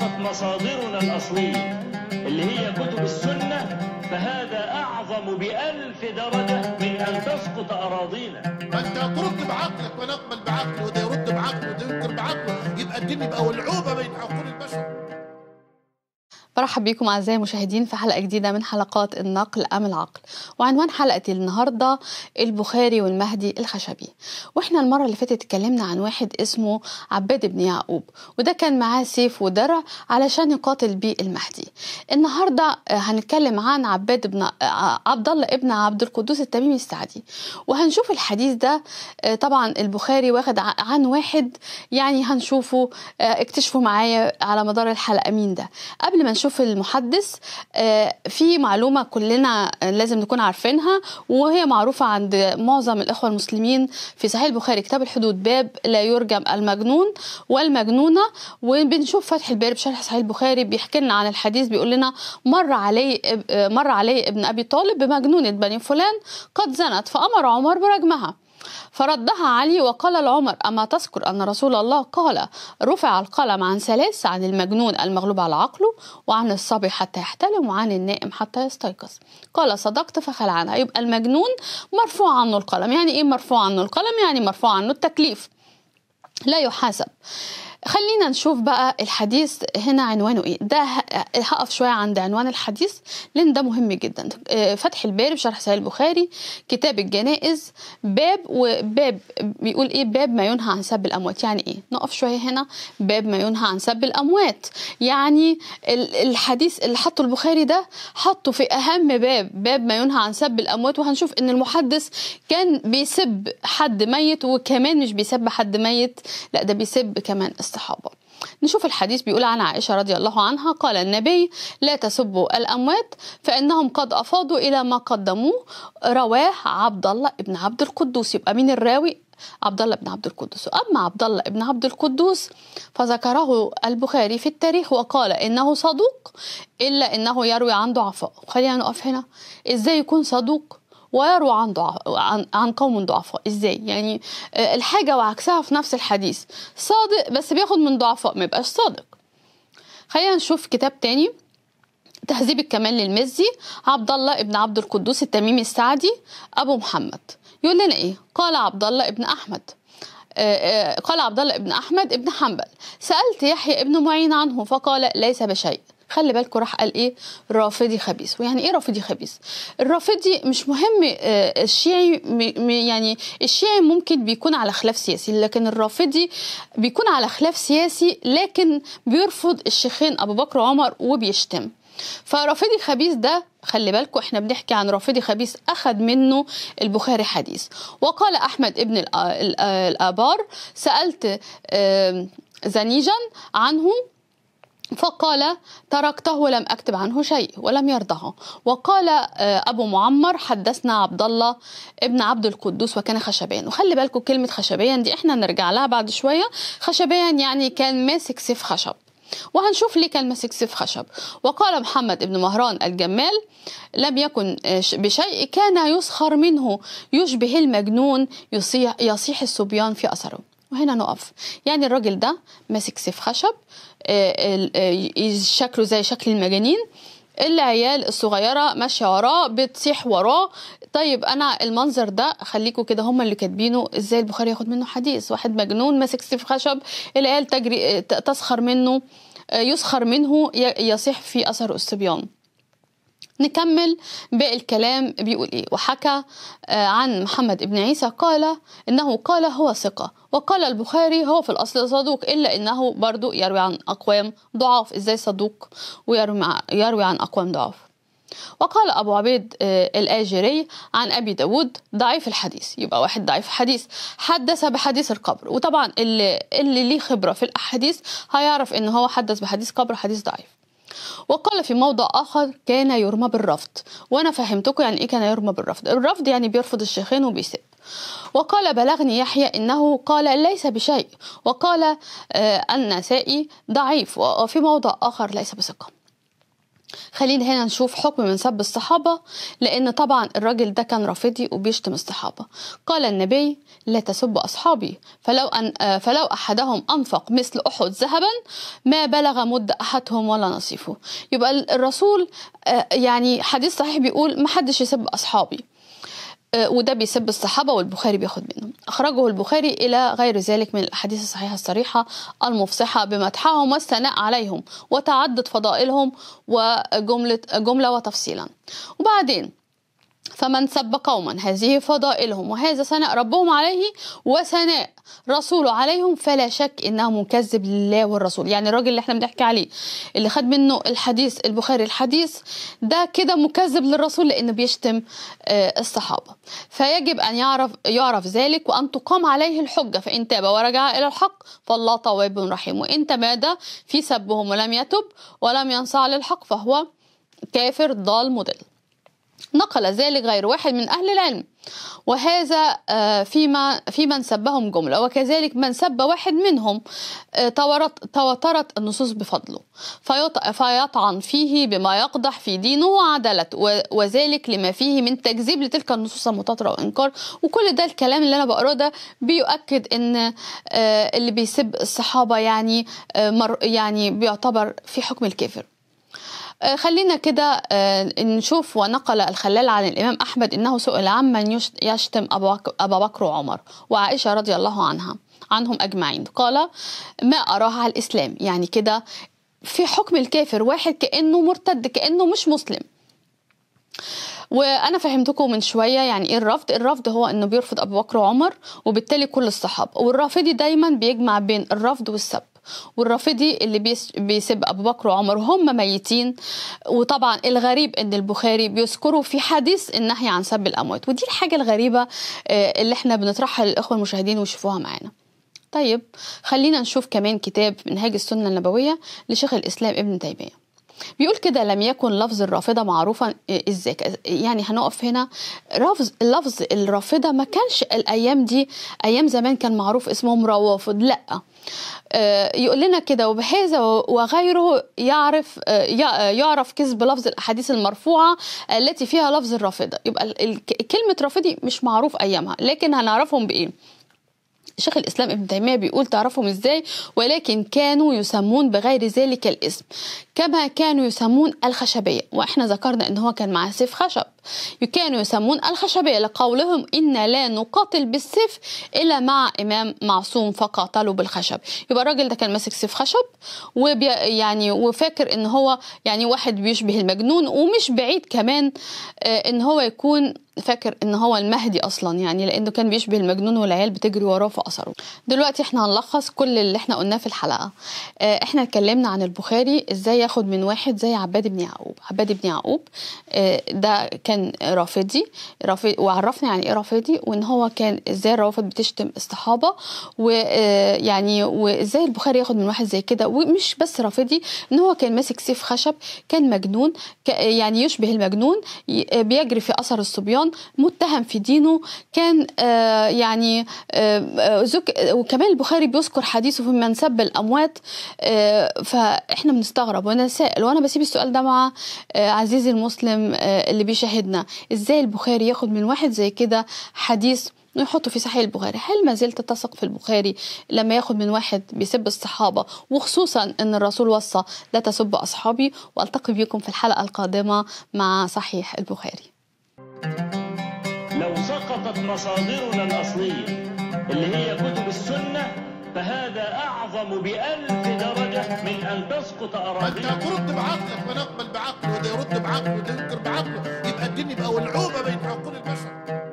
وافقت مصادرنا الأصلية اللي هي كتب السنة فهذا أعظم بألف درجة من أن تسقط أراضينا فأنت ترد بعقلك ونقبل بعقله وده يرد بعقله وده ينكر بعقله يبقى الدين يبقى ولعوبة بين عقول البشر برحب بيكم أعزائي المشاهدين في حلقة جديدة من حلقات النقل أم العقل وعنوان حلقتي النهاردة البخاري والمهدي الخشبي وإحنا المرة اللي فاتت اتكلمنا عن واحد اسمه عباد بن يعقوب وده كان معاه سيف ودرع علشان يقاتل بيه المهدي النهاردة آه، هنتكلم عن عباد بن آه، عبد الله ابن عبد القدوس التميمي السعدي وهنشوف الحديث ده آه، طبعا البخاري واخد عن واحد يعني هنشوفه اكتشفوا معايا على مدار الحلقة مين ده قبل ما نشوف بشوف المحدث آه، في معلومه كلنا لازم نكون عارفينها وهي معروفه عند معظم الاخوه المسلمين في صحيح البخاري كتاب الحدود باب لا يرجم المجنون والمجنونه وبنشوف فتح الباري بشرح صحيح البخاري بيحكي لنا عن الحديث بيقول لنا مر علي آه، مر علي ابن ابي طالب بمجنونه بني فلان قد زنت فامر عمر برجمها فردها علي وقال لعمر أما تذكر أن رسول الله قال رفع القلم عن ثلاث عن المجنون المغلوب على عقله وعن الصبي حتى يحتلم وعن النائم حتى يستيقظ قال صدقت فخل عنها يبقى المجنون مرفوع عنه القلم يعني إيه مرفوع عنه القلم يعني مرفوع عنه التكليف لا يحاسب خلينا نشوف بقى الحديث هنا عنوانه ايه ده هقف شويه عند عنوان الحديث لان ده مهم جدا فتح الباري بشرح سهل البخاري كتاب الجنائز باب وباب بيقول ايه باب ما ينهى عن سب الاموات يعني ايه نقف شويه هنا باب ما ينهى عن سب الاموات يعني الحديث اللي حطه البخاري ده حطه في اهم باب باب ما ينهى عن سب الاموات وهنشوف ان المحدث كان بيسب حد ميت وكمان مش بيسب حد ميت لا ده بيسب كمان الصحابة نشوف الحديث بيقول عن عائشة رضي الله عنها قال النبي لا تسبوا الأموات فإنهم قد أفاضوا إلى ما قدموه رواه عبد الله ابن عبد القدوس يبقى مين الراوي عبد الله بن عبد القدوس أما عبد الله بن عبد القدوس فذكره البخاري في التاريخ وقال إنه صدوق إلا إنه يروي عن ضعفاء خلينا نقف هنا إزاي يكون صدوق ويروا عن ضعف عن قوم ضعفاء ازاي يعني آه، الحاجه وعكسها في نفس الحديث صادق بس بياخد من ضعفاء ما يبقاش صادق خلينا نشوف كتاب تاني تهذيب الكمال للمزي عبد الله ابن عبد القدوس التميمي السعدي ابو محمد يقول لنا ايه قال عبد الله ابن احمد آه، آه، قال عبد الله ابن احمد ابن حنبل سالت يحيى ابن معين عنه فقال ليس بشيء خلي بالكوا راح قال ايه رافضي خبيث ويعني ايه رافضي خبيث الرافضي مش مهم آه، الشيعي يعني الشيعي ممكن بيكون على خلاف سياسي لكن الرافضي بيكون على خلاف سياسي لكن بيرفض الشيخين ابو بكر وعمر وبيشتم فرافضي خبيث ده خلي بالكوا احنا بنحكي عن رافضي خبيث اخذ منه البخاري حديث وقال احمد ابن الابار سالت زنيجا عنه فقال تركته ولم اكتب عنه شيء ولم يرضه وقال آه، ابو معمر حدثنا عبد الله ابن عبد القدوس وكان خشبيا وخلي بالكم كلمه خشبيا دي احنا نرجع لها بعد شويه خشبيا يعني كان ماسك سيف خشب وهنشوف ليه كان ماسك سيف خشب وقال محمد ابن مهران الجمال لم يكن آه، بشيء كان يسخر منه يشبه المجنون يصيح, يصيح الصبيان في اثره وهنا نقف يعني الراجل ده ماسك سيف خشب آه، آه، شكله زي شكل المجانين العيال الصغيرة ماشية وراه بتصيح وراه طيب أنا المنظر ده خليكوا كده هما اللي كاتبينه إزاي البخاري ياخد منه حديث واحد مجنون ماسك سيف خشب العيال تجري آه، تسخر منه يسخر منه يصيح في أثر الصبيان نكمل باقي الكلام بيقول ايه وحكى آه، عن محمد بن عيسى قال انه قال هو ثقه وقال البخاري هو في الاصل صدوق الا انه برضو يروي عن اقوام ضعاف ازاي صدوق ويروي عن اقوام ضعاف وقال أبو عبيد آه، الآجري عن أبي داود ضعيف الحديث يبقى واحد ضعيف الحديث حدث بحديث القبر وطبعا اللي, اللي ليه خبرة في الأحاديث هيعرف إن هو حدث بحديث قبر حديث ضعيف وقال في موضع آخر كان يرمى بالرفض وأنا فهمتكم يعني إيه كان يرمى بالرفض الرفض يعني بيرفض الشيخين وبيسب وقال بلغني يحيى انه قال ليس بشيء وقال آه، النسائي ضعيف وفي موضع اخر ليس بثقه خلينا هنا نشوف حكم من سب الصحابة لأن طبعا الراجل ده كان رافضي وبيشتم الصحابة قال النبي لا تسبوا أصحابي فلو, أن فلو أحدهم أنفق مثل أحد ذهبا ما بلغ مد أحدهم ولا نصيفه يبقى الرسول آه، يعني حديث صحيح بيقول محدش يسب أصحابي آه، وده بيسب الصحابة والبخاري بياخد منهم أخرجه البخاري إلى غير ذلك من الأحاديث الصحيحة الصريحة المفصحة بمدحهم والثناء عليهم وتعدد فضائلهم وجملة جملة وتفصيلا وبعدين فمن سب قوما هذه فضائلهم وهذا ثناء ربهم عليه وثناء رسوله عليهم فلا شك انه مكذب لله والرسول يعني الراجل اللي احنا بنحكي عليه اللي خد منه الحديث البخاري الحديث ده كده مكذب للرسول لانه بيشتم آه، الصحابه فيجب ان يعرف يعرف ذلك وان تقام عليه الحجه فان تاب ورجع الى الحق فالله تواب رحيم وان تمادى في سبهم ولم يتب ولم ينصاع للحق فهو كافر ضال مضل نقل ذلك غير واحد من أهل العلم وهذا آه، فيما في من سبهم جملة وكذلك من سب واحد منهم آه، تواترت النصوص بفضله فيطعن فيه بما يقدح في دينه وعدالته وذلك لما فيه من تكذيب لتلك النصوص المتطرة وإنكار وكل ده الكلام اللي أنا بقراه ده بيؤكد إن آه، اللي بيسب الصحابة يعني يعني بيعتبر في حكم الكافر آه، خلينا كده آه، نشوف ونقل الخلال عن الإمام أحمد إنه سئل عمن يشتم أبا بكر وعمر وعائشة رضي الله عنها عنهم أجمعين قال ما أراها على الإسلام يعني كده في حكم الكافر واحد كأنه مرتد كأنه مش مسلم وانا فهمتكم من شويه يعني ايه الرفض الرفض هو انه بيرفض ابو بكر وعمر وبالتالي كل الصحابه والرافضي دايما بيجمع بين الرفض والسب والرافضي اللي بيسب ابو بكر وعمر هم ميتين وطبعا الغريب ان البخاري بيذكروا في حديث النهي عن سب الاموات ودي الحاجه الغريبه آه، اللي احنا بنطرحها للاخوه المشاهدين ويشوفوها معانا طيب خلينا نشوف كمان كتاب منهاج السنه النبويه لشيخ الاسلام ابن تيميه بيقول كده لم يكن لفظ الرافضه معروفا آه، ازاي يعني هنقف هنا لفظ لفظ الرافضه ما كانش الايام دي ايام زمان كان معروف اسمهم روافض لا آه، يقول لنا كده وبهذا وغيره يعرف آه، يعرف كذب لفظ الاحاديث المرفوعه التي فيها لفظ الرافضه يبقى كلمه رافضي مش معروف ايامها لكن هنعرفهم بايه شيخ الإسلام ابن تيمية بيقول تعرفهم إزاي ولكن كانوا يسمون بغير ذلك الاسم كما كانوا يسمون الخشبية وإحنا ذكرنا إن هو كان معاه سيف خشب كانوا يسمون الخشبية لقولهم إن لا نقاتل بالسيف إلا مع إمام معصوم فقاتلوا بالخشب يبقى الراجل ده كان ماسك سيف خشب وبي يعني وفاكر إن هو يعني واحد بيشبه المجنون ومش بعيد كمان آه، إن هو يكون فاكر ان هو المهدي اصلا يعني لانه كان بيشبه المجنون والعيال بتجري وراه في اثره دلوقتي احنا هنلخص كل اللي احنا قلناه في الحلقه آه، احنا اتكلمنا عن البخاري ازاي ياخد من واحد زي عباد بن يعقوب عباد بن يعقوب آه، ده كان كان رافضي رافض وعرفني يعني ايه رافضي وان هو كان ازاي الروافض بتشتم الصحابه ويعني آه، وازاي البخاري ياخد من واحد زي كده ومش بس رافضي ان هو كان ماسك سيف خشب كان مجنون يعني يشبه المجنون آه، بيجري في اثر الصبيان متهم في دينه كان آه، يعني وكمان البخاري بيذكر حديثه في من سب الاموات فاحنا بنستغرب وانا سائل وانا بسيب السؤال ده مع عزيزي المسلم اللي بيشاهد سيدنا ازاي البخاري ياخد من واحد زي كده حديث ويحطه في صحيح البخاري هل ما زلت تثق في البخاري لما ياخد من واحد بيسب الصحابه وخصوصا ان الرسول وصى لا تسب اصحابي والتقي بكم في الحلقه القادمه مع صحيح البخاري لو سقطت مصادرنا الاصليه اللي هي كتب السنه فهذا أعظم بألف درجة من أن تسقط اراضينا ما أنت ترد بعقلك ما اقبل بعقله وده يرد بعقله وده ينكر بعقله يبقى الدين يبقى ولعوبة بين عقول البشر